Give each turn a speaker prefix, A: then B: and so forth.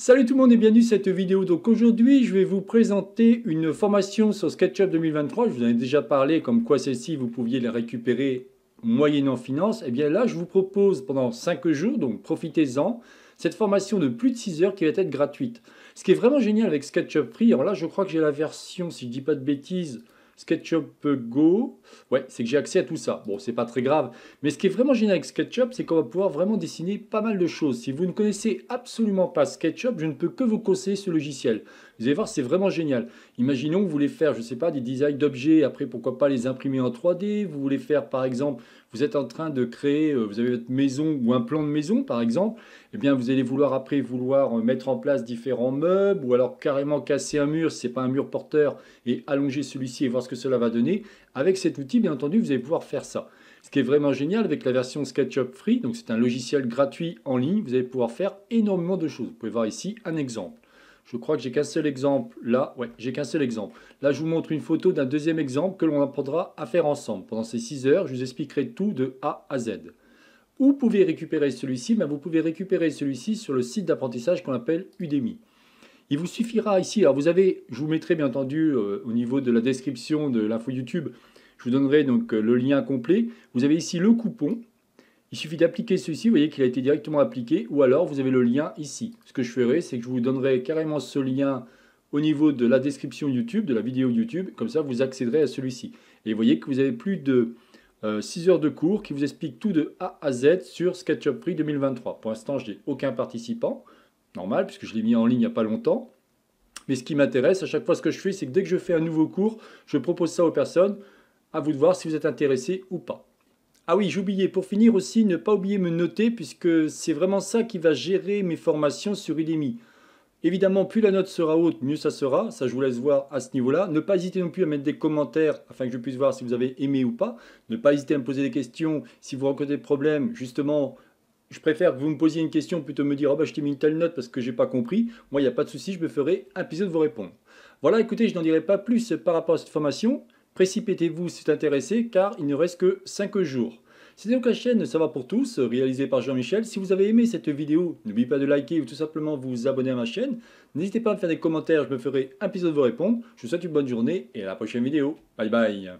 A: Salut tout le monde et bienvenue dans cette vidéo. Donc aujourd'hui, je vais vous présenter une formation sur SketchUp 2023. Je vous en ai déjà parlé comme quoi celle-ci, vous pouviez la récupérer moyennant finance. Et eh bien là, je vous propose pendant 5 jours, donc profitez-en, cette formation de plus de 6 heures qui va être gratuite. Ce qui est vraiment génial avec SketchUp Free, alors là, je crois que j'ai la version, si je dis pas de bêtises, SketchUp euh, Go, ouais, c'est que j'ai accès à tout ça. Bon, c'est pas très grave, mais ce qui est vraiment génial avec SketchUp, c'est qu'on va pouvoir vraiment dessiner pas mal de choses. Si vous ne connaissez absolument pas SketchUp, je ne peux que vous conseiller ce logiciel. Vous allez voir, c'est vraiment génial. Imaginons que vous voulez faire, je ne sais pas, des designs d'objets, après pourquoi pas les imprimer en 3D, vous voulez faire par exemple, vous êtes en train de créer, euh, vous avez votre maison ou un plan de maison par exemple, eh bien vous allez vouloir après vouloir euh, mettre en place différents meubles ou alors carrément casser un mur si ce n'est pas un mur porteur et allonger celui-ci et voir ce que cela va donner. Avec cet outil, bien entendu, vous allez pouvoir faire ça. Ce qui est vraiment génial avec la version SketchUp Free, donc c'est un logiciel gratuit en ligne, vous allez pouvoir faire énormément de choses. Vous pouvez voir ici un exemple. Je crois que j'ai qu'un seul exemple là. Ouais, j'ai qu'un seul exemple. Là, je vous montre une photo d'un deuxième exemple que l'on apprendra à faire ensemble. Pendant ces 6 heures, je vous expliquerai tout de A à Z. Où pouvez récupérer celui-ci ben, Vous pouvez récupérer celui-ci sur le site d'apprentissage qu'on appelle Udemy. Il vous suffira ici, alors vous avez, je vous mettrai bien entendu euh, au niveau de la description de l'info YouTube, je vous donnerai donc euh, le lien complet. Vous avez ici le coupon il suffit d'appliquer ceci, vous voyez qu'il a été directement appliqué, ou alors vous avez le lien ici. Ce que je ferai, c'est que je vous donnerai carrément ce lien au niveau de la description YouTube, de la vidéo YouTube, comme ça vous accéderez à celui-ci. Et vous voyez que vous avez plus de 6 euh, heures de cours qui vous expliquent tout de A à Z sur SketchUp Prix 2023. Pour l'instant, je n'ai aucun participant, normal, puisque je l'ai mis en ligne il n'y a pas longtemps. Mais ce qui m'intéresse, à chaque fois ce que je fais, c'est que dès que je fais un nouveau cours, je propose ça aux personnes. À vous de voir si vous êtes intéressé ou pas. Ah oui, j'oubliais, pour finir aussi, ne pas oublier me noter, puisque c'est vraiment ça qui va gérer mes formations sur Udemy. Évidemment, plus la note sera haute, mieux ça sera. Ça, je vous laisse voir à ce niveau-là. Ne pas hésiter non plus à mettre des commentaires afin que je puisse voir si vous avez aimé ou pas. Ne pas hésiter à me poser des questions si vous rencontrez des problèmes. Justement, je préfère que vous me posiez une question plutôt que me dire oh bah, je t'ai mis une telle note parce que j'ai pas compris. Moi, il n'y a pas de souci, je me ferai un plaisir de vous répondre. Voilà, écoutez, je n'en dirai pas plus par rapport à cette formation. Précipitez-vous si vous êtes intéressé car il ne reste que 5 jours. C'était donc la chaîne Ça va pour tous, réalisée par Jean-Michel. Si vous avez aimé cette vidéo, n'oubliez pas de liker ou tout simplement vous abonner à ma chaîne. N'hésitez pas à me faire des commentaires, je me ferai un plaisir de vous répondre. Je vous souhaite une bonne journée et à la prochaine vidéo. Bye bye